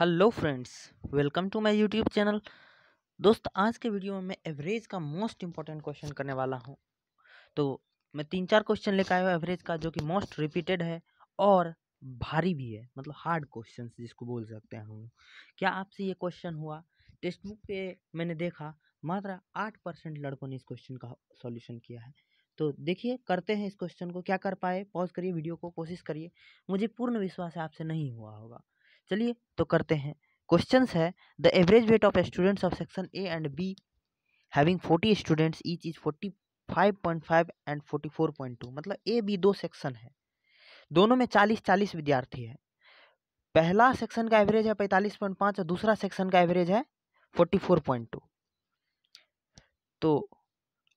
hello friends welcome to my YouTube channel दोस्त आज के वीडियो में मैं एवरेज का मोस्ट इम्पॉर्टेंट क्वेश्चन करने वाला हूँ तो मैं तीन चार क्वेश्चन लेकर आया हूँ एवरेज का जो कि मोस्ट रिपीटेड है और भारी भी है मतलब हार्ड क्वेश्चन जिसको बोल सकते हैं हम क्या आपसे ये क्वेश्चन हुआ टेक्स्ट बुक पर मैंने देखा मात्र आठ परसेंट लड़कों ने इस क्वेश्चन का सोल्यूशन किया है तो देखिए करते हैं इस क्वेश्चन को क्या कर पाए पॉज करिए वीडियो को कोशिश करिए मुझे पूर्ण विश्वास है आपसे नहीं हुआ होगा चलिए तो करते हैं क्वेश्चन है the average weight of students of section A and B having forty students each is forty five point five and forty four point two मतलब ए बी दो सेक्शन है दोनों में चालीस चालीस विद्यार्थी है पहला सेक्शन का एवरेज है पैंतालीस पॉइंट पाँच और दूसरा सेक्शन का एवरेज है फोर्टी फोर पॉइंट टू तो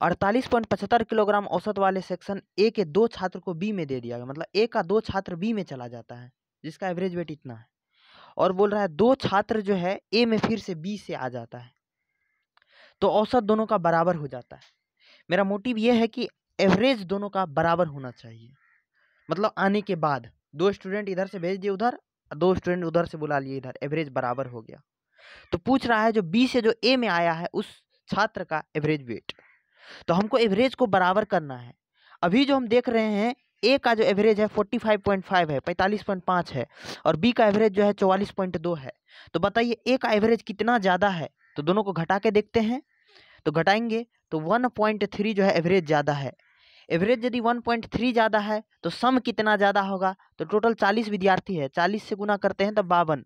अड़तालीस पॉइंट पचहत्तर किलोग्राम औसत वाले सेक्शन ए के दो छात्र को बी में दे दिया गया मतलब ए का दो छात्र बी में चला जाता है जिसका एवरेज वेट इतना है और बोल रहा है दो छात्र जो है ए में फिर से बी से आ जाता है तो औसत दोनों का बराबर हो जाता है मेरा मोटिव यह है कि एवरेज दोनों का बराबर होना चाहिए मतलब आने के बाद दो स्टूडेंट इधर से भेज दिए उधर दो स्टूडेंट उधर से बुला लिए इधर एवरेज बराबर हो गया तो पूछ रहा है जो बी से जो ए में आया है उस छात्र का एवरेज वेट तो हमको एवरेज को बराबर करना है अभी जो हम देख रहे हैं ए का जो एवरेज है फोर्टी फाइव पॉइंट फाइव है पैंतालीस पॉइंट पाँच है और बी का एवरेज जो है चौवालीस पॉइंट दो है तो बताइए ए का एवरेज कितना ज़्यादा है तो दोनों को घटा के देखते हैं तो घटाएंगे तो वन पॉइंट थ्री जो है एवरेज ज़्यादा है एवरेज यदि वन पॉइंट थ्री ज़्यादा है तो सम कितना ज़्यादा होगा तो टोटल चालीस विद्यार्थी है चालीस से गुना करते हैं तो बावन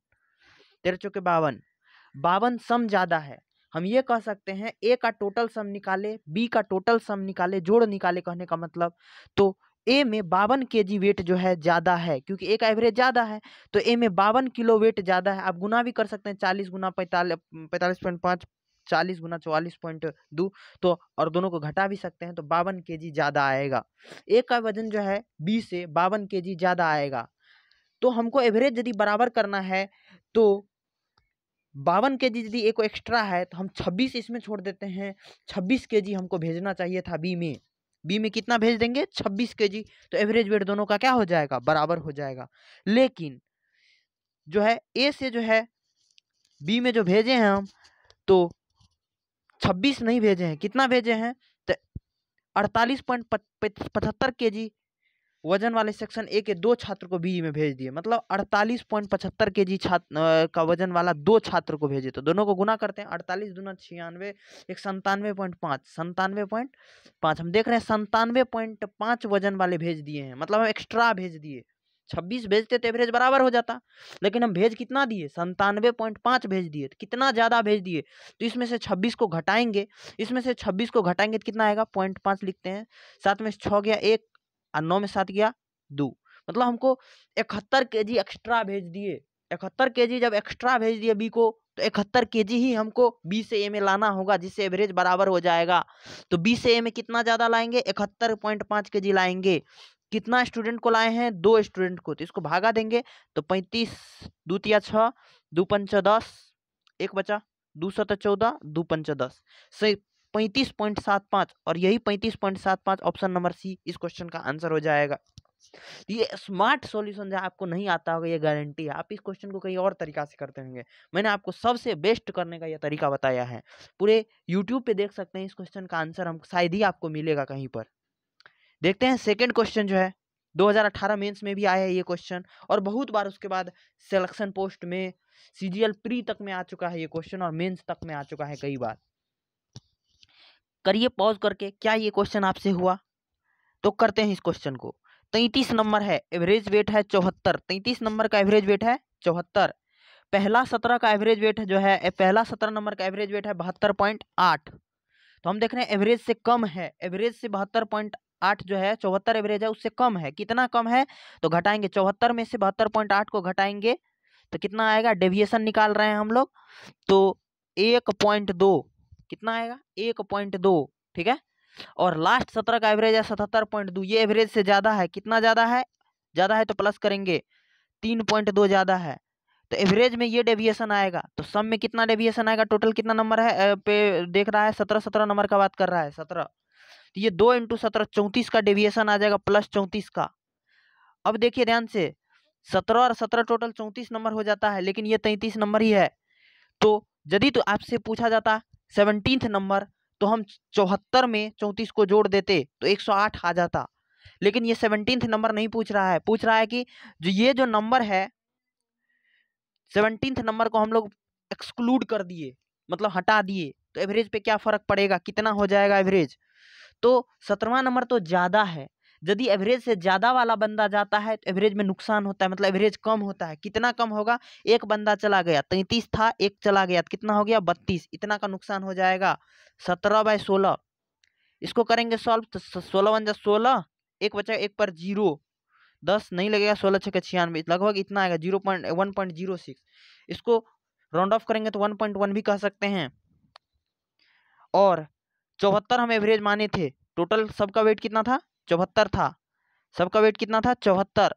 तेरह चौके बावन बावन सम ज़्यादा है हम ये कह सकते हैं ए का टोटल सम निकाले बी का टोटल सम निकाले जोड़ निकाले कहने का मतलब तो ए में बावन के जी वेट जो है ज़्यादा है क्योंकि ए का एवरेज ज़्यादा है तो ए में बावन किलो वेट ज़्यादा है आप गुना भी कर सकते हैं चालीस गुना पैंतालीस पैंतालीस पॉइंट पाँच चालीस गुना चौवालीस पॉइंट दो तो और दोनों को घटा भी सकते हैं तो बावन के जी ज़्यादा आएगा ए का वजन जो है बी से बावन के जी ज़्यादा आएगा तो हमको एवरेज यदि बराबर करना है तो बावन के जी यदि ए को एक्स्ट्रा है तो हम छब्बीस इसमें छोड़ देते हैं छब्बीस के जी हमको भेजना चाहिए था बी में बी में कितना भेज देंगे छब्बीस के जी तो एवरेज वेट दोनों का क्या हो जाएगा बराबर हो जाएगा लेकिन जो है ए से जो है बी में जो भेजे हैं हम तो छब्बीस नहीं भेजे हैं कितना भेजे हैं तो अड़तालीस पॉइंट पचहत्तर के जी वजन वाले सेक्शन ए के दो छात्र को बी e में भेज दिए मतलब अड़तालीस पॉइंट पचहत्तर के जी छात्र का वजन वाला दो छात्र को भेजे तो दोनों को गुना करते हैं अड़तालीस दोनों छियानवे एक संतानवे पॉइंट पाँच संतानवे पॉइंट पाँच हम देख रहे हैं संतानवे पॉइंट पाँच वजन वाले भेज दिए हैं मतलब हम एक्स्ट्रा भेज दिए छब्बीस भेजते तो एवरेज बराबर हो जाता लेकिन हम भेज कितना दिए संतानवे पॉइंट पाँच भेज दिए तो कितना ज़्यादा भेज दिए तो इसमें से छब्बीस को घटाएंगे इसमें से छब्बीस को घटाएंगे तो कितना आएगा पॉइंट पाँच लिखते हैं साथ में छः गया एक और नौ में सात गया दो मतलब हमको इकहत्तर के जी एक्स्ट्रा भेज दिए इकहत्तर के जी जब एक्स्ट्रा भेज दिए बी को तो इकहत्तर के जी ही हमको बी से ए में लाना होगा जिससे एवरेज बराबर हो जाएगा तो बी से ए में कितना ज़्यादा लाएंगे इकहत्तर पॉइंट पाँच के जी लाएंगे कितना स्टूडेंट को लाए हैं दो स्टूडेंट को तो इसको भागा देंगे तो पैंतीस दो तिया छः दो पंच दस एक बचा दो तो चौदह दो पंच दस पैंतीस पॉइंट सात पाँच और यही पैंतीस पॉइंट सात पाँच ऑप्शन नंबर सी इस क्वेश्चन का आंसर हो जाएगा ये स्मार्ट सॉल्यूशन जो आपको नहीं आता होगा ये गारंटी है आप इस क्वेश्चन को कहीं और तरीका से करते होंगे मैंने आपको सबसे बेस्ट करने का यह तरीका बताया है पूरे यूट्यूब पे देख सकते हैं इस क्वेश्चन का आंसर हम शायद ही आपको मिलेगा कहीं पर देखते हैं सेकेंड क्वेश्चन जो है 2018 मेंस में भी आया है ये क्वेश्चन और बहुत बार उसके बाद सिलेक्शन पोस्ट में सीजीएल प्री तक में आ चुका है ये क्वेश्चन और मेंस तक में आ चुका है कई बार करिए पॉज करके क्या ये क्वेश्चन आपसे हुआ तो करते हैं इस क्वेश्चन को तैंतीस नंबर है एवरेज वेट है चौहत्तर तैंतीस नंबर का एवरेज वेट है चौहत्तर पहला सत्रह का एवरेज वेट जो है पहला सत्रह नंबर का एवरेज वेट है बहत्तर पॉइंट आठ तो हम देख रहे हैं एवरेज से कम है एवरेज से बहत्तर पॉइंट आठ जो है चौहत्तर एवरेज है उससे कम है कितना कम है तो घटाएंगे चौहत्तर में से बहत्तर पॉइंट आठ को घटाएंगे तो कितना आएगा डेविएशन निकाल रहे हैं हम लोग तो एक पॉइंट दो कितना आएगा एक पॉइंट दो ठीक है और लास्ट सत्रह का एवरेज है सतहत्तर पॉइंट दो ये एवरेज से ज़्यादा है कितना ज़्यादा है ज़्यादा है तो प्लस करेंगे तीन पॉइंट दो ज़्यादा है तो एवरेज में ये डेविएशन आएगा तो सम में कितना डेविएशन आएगा टोटल कितना नंबर है पे देख रहा है सत्रह सत्रह नंबर का बात कर रहा है सत्रह तो ये दो इंटू सत्रह चौंतीस का डेविएशन आ जाएगा प्लस चौंतीस का अब देखिए ध्यान से सत्रह और सत्रह टोटल चौंतीस नंबर हो जाता है लेकिन ये तैंतीस नंबर ही है तो यदि तो आपसे पूछा जाता सेवनटीन्थ नंबर तो हम चौहत्तर में चौंतीस को जोड़ देते तो एक सौ आठ आ जाता लेकिन ये सेवनटीन्थ नंबर नहीं पूछ रहा है पूछ रहा है कि जो ये जो नंबर है सेवनटीन्थ नंबर को हम लोग एक्सक्लूड कर दिए मतलब हटा दिए तो एवरेज पे क्या फ़र्क पड़ेगा कितना हो जाएगा एवरेज तो सत्रवा नंबर तो ज़्यादा है यदि एवरेज से ज़्यादा वाला बंदा जाता है तो एवरेज में नुकसान होता है मतलब एवरेज कम होता है कितना कम होगा एक बंदा चला गया तैंतीस था एक चला गया तो कितना हो गया बत्तीस इतना का नुकसान हो जाएगा सत्रह बाय सोलह इसको करेंगे सॉल्व तो सोलह वन जा सोलह एक बचा एक पर जीरो दस नहीं लगेगा सोलह छः छियानवे लगभग इतना आएगा zero point one point zero six इसको राउंड ऑफ करेंगे तो वन पॉइंट वन भी कह सकते हैं और चौहत्तर हम एवरेज माने थे टोटल सबका वेट कितना था चौहत्तर था सबका वेट कितना था चौहत्तर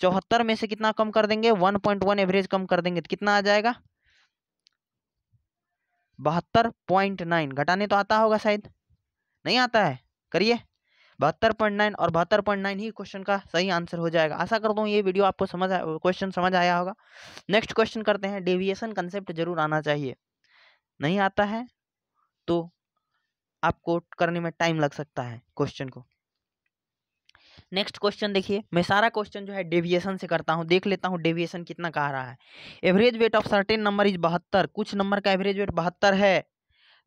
चौहत्तर में से कितना कम कर देंगे वन पॉइंट वन एवरेज कम कर देंगे तो कितना आ जाएगा बहत्तर पॉइंट नाइन घटाने तो आता होगा शायद नहीं आता है करिए बहत्तर पॉइंट नाइन और बहत्तर पॉइंट नाइन ही क्वेश्चन का सही आंसर हो जाएगा आशा करता हूँ ये वीडियो आपको समझ क्वेश्चन समझ आया होगा नेक्स्ट क्वेश्चन करते हैं डेविएशन कंसेप्ट जरूर आना चाहिए नहीं आता है तो आपको करने में टाइम लग सकता है क्वेश्चन को नेक्स्ट क्वेश्चन देखिए मैं सारा क्वेश्चन जो है डेविएशन से करता हूँ देख लेता हूँ डेविएशन कितना कह रहा है average weight of certain number is बहत्तर कुछ नंबर का एवरेज वेट बहत्तर है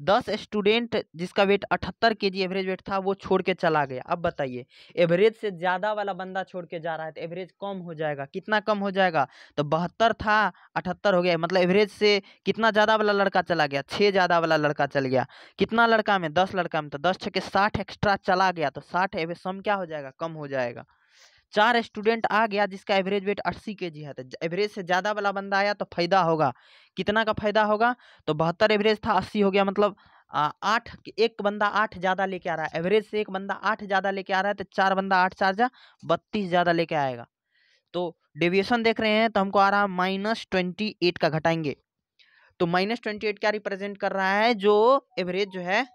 दस स्टूडेंट जिसका वेट अठहत्तर के जी एवरेज वेट था वो छोड़ के चला गया अब बताइए एवरेज से ज़्यादा वाला बंदा छोड़ के जा रहा है तो एवरेज कम हो जाएगा कितना कम हो जाएगा तो बहत्तर था अठहत्तर हो गया मतलब एवरेज से कितना ज़्यादा वाला लड़का चला गया छः ज़्यादा वाला लड़का चल गया कितना लड़का में दस लड़का में तो दस छः के साठ एक्स्ट्रा चला गया तो साठ एवरेज सम क्या हो जाएगा कम हो जाएगा चार स्टूडेंट आ गया जिसका एवरेज वेट अस्सी के जी है तो एवरेज से ज़्यादा वाला बंदा आया तो फायदा होगा कितना का फायदा होगा तो बहत्तर एवरेज था अस्सी हो गया मतलब आठ एक बंदा आठ ज़्यादा लेके आ रहा है एवरेज से एक बंदा आठ ज़्यादा लेके आ रहा है तो चार बंदा आठ चार जा बत्तीस ज़्यादा लेके आएगा तो डेविएशन देख रहे हैं तो हमको आ रहा है माइनस ट्वेंटी एट का घटाएंगे तो माइनस ट्वेंटी एट क्या रिप्रेजेंट कर रहा है जो एवरेज जो है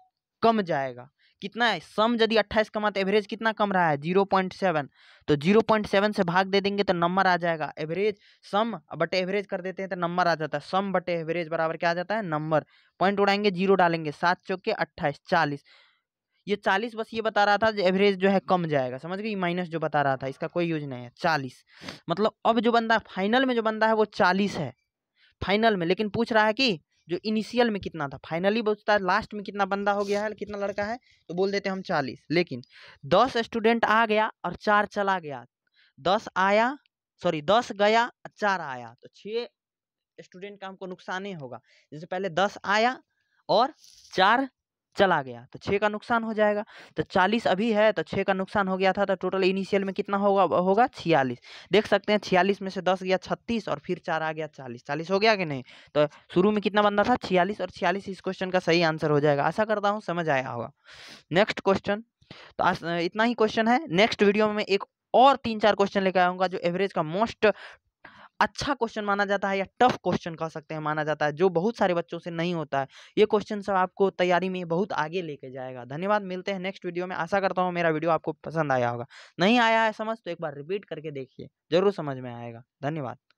कम जाएगा कितना है सम यदि अट्ठाईस कमा तो एवरेज कितना कम रहा है जीरो पॉइंट सेवन तो जीरो पॉइंट सेवन से भाग दे देंगे तो नंबर आ जाएगा एवरेज सम बटे एवरेज कर देते हैं तो नंबर आ जाता है सम बटे एवरेज बराबर क्या आ जाता है नंबर पॉइंट उड़ाएंगे जीरो डालेंगे सात चौके अट्ठाईस चालीस ये चालीस बस ये बता रहा था एवरेज जो है कम जाएगा समझ गए माइनस जो बता रहा था इसका कोई यूज नहीं है चालीस मतलब अब जो बंदा फाइनल में जो बंदा है वो चालीस है फाइनल में लेकिन पूछ रहा है कि जो इनिशियल में कितना था फाइनली बोलता है लास्ट में कितना बंदा हो गया है कितना लड़का है तो बोल देते हैं हम चालीस लेकिन दस स्टूडेंट आ गया और चार चला गया दस आया सॉरी दस गया चार आया तो छः स्टूडेंट का हमको नुकसान ही होगा जैसे पहले दस आया और चार चला गया तो छः का नुकसान हो जाएगा तो चालीस अभी है तो छः का नुकसान हो गया था तो टोटल इनिशियल में कितना होगा होगा छियालीस देख सकते हैं छियालीस में से दस गया छत्तीस और फिर चार आ गया चालीस चालीस हो गया कि नहीं तो शुरू में कितना बनता था छियालीस और छियालीस इस क्वेश्चन का सही आंसर हो जाएगा आशा करता हूँ समझ आया होगा नेक्स्ट क्वेश्चन तो इतना ही क्वेश्चन है नेक्स्ट वीडियो में एक और तीन चार क्वेश्चन लेकर आऊँगा जो एवरेज का मोस्ट अच्छा क्वेश्चन माना जाता है या टफ क्वेश्चन कह सकते हैं माना जाता है जो बहुत सारे बच्चों से नहीं होता है ये क्वेश्चन सब आपको तैयारी में बहुत आगे लेके जाएगा धन्यवाद मिलते हैं नेक्स्ट वीडियो में आशा करता हूँ मेरा वीडियो आपको पसंद आया होगा नहीं आया है समझ तो एक बार रिपीट करके देखिए जरूर समझ में आएगा धन्यवाद